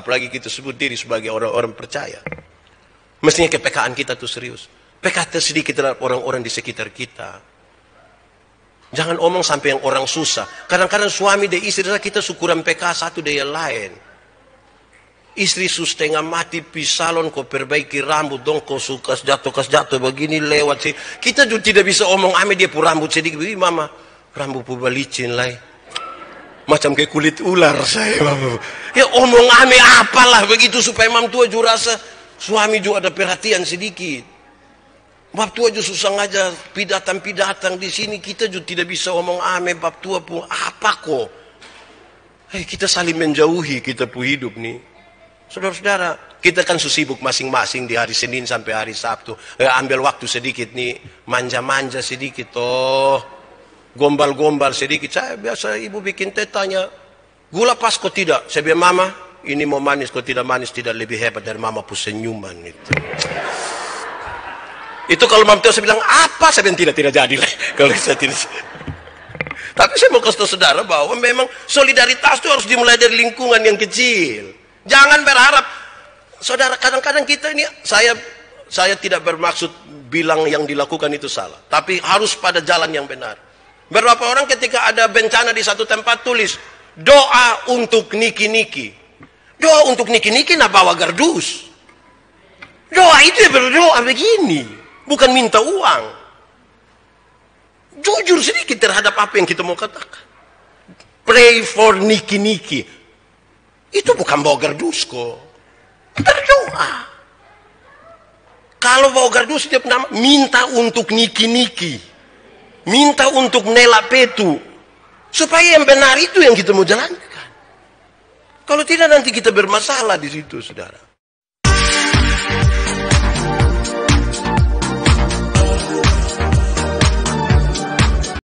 Apalagi kita sebut diri sebagai orang-orang percaya. Mestinya kepekaan kita itu serius. PK sedikit terhadap orang-orang di sekitar kita. Jangan omong sampai yang orang susah. Kadang-kadang suami dan istri kita syukuran PK satu dari yang lain. Istri sus tengah mati pisalon kau perbaiki rambut dong kau suka jatuh kas jatuh begini lewat sih. Kita juga tidak bisa omong ame dia pun rambut sedikit begini mama. Rambut pun licin lain macam kayak kulit ular saya mam ya omong aneh apalah begitu supaya mam tua juga rasa suami juga ada perhatian sedikit bab tua juga susah ngajar pidatang pidatan di sini kita juga tidak bisa omong aneh bab tua pun apa kok hey, eh, kita saling menjauhi kita pun hidup nih saudara-saudara kita kan susibuk masing-masing di hari Senin sampai hari Sabtu eh, ambil waktu sedikit nih manja-manja sedikit toh gombal-gombal sedikit. Saya biasa ibu bikin teh tanya, gula pas kok tidak? Saya bilang mama, ini mau manis kok tidak manis tidak lebih hebat dari mama pun senyuman itu. itu kalau mama saya bilang apa? Saya bilang tidak tidak jadi lah. kalau saya tidak. Tapi saya mau kasih tahu saudara bahwa memang solidaritas itu harus dimulai dari lingkungan yang kecil. Jangan berharap saudara kadang-kadang kita ini saya saya tidak bermaksud bilang yang dilakukan itu salah, tapi harus pada jalan yang benar. Berapa orang ketika ada bencana di satu tempat tulis doa untuk niki-niki. Doa untuk niki-niki nak bawa gardus. Doa itu ya berdoa begini, bukan minta uang. Jujur sedikit terhadap apa yang kita mau katakan. Pray for niki-niki. Itu bukan bawa gardus kok. Berdoa. Kalau bawa gardus dia pernah minta untuk niki-niki minta untuk nela petu supaya yang benar itu yang kita mau jalankan kalau tidak nanti kita bermasalah di situ saudara